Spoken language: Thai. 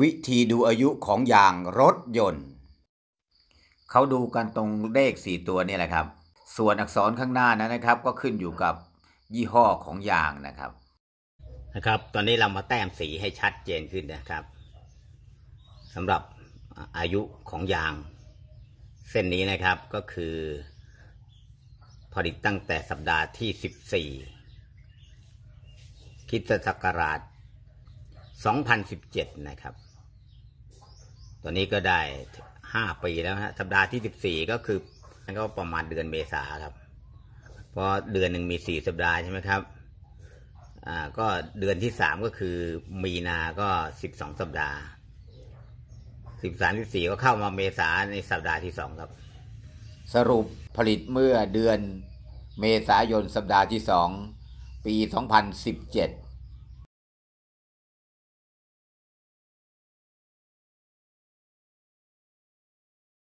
วิธีดูอายุของยางรถยนต์ เขาดูกันตรงเลขสี่ตัวนี่แหละครับ ส่วนอักษรข้างหน้านั้นนะครับ ก็ขึ้นอยู่กับยี่ห้อของยางนะครับนะครับ ตอนนี้เรามาแต้มสีให้ชัดเจนขึ้นนะครับสำหรับอายุของยาง เส้นนี้นะครับก็คือ ผลิตตั้งแต่สัปดาห์ที่ 14คิดศักราช2017นะครับตัวนี้ก็ได้ห้าปีแล้วนะสัปดาห์ที่สิบสี่ก็คือนั่นก็ประมาณเดือนเมษาครับเพราะเดือนหนึ่งมีสี่สัปดาห์ใช่ไหมครับอ่าก็เดือนที่สามก็คือ มีนาก็สิบสองสัปดาห์สิบสามสิบสี่ก็เข้ามาเมษาในสัปดาห์ที่สองครับ สรุปผลิตเมื่อเดือนเมษายนสัปดาห์ที่สองปีสองพันสิบเจ็ด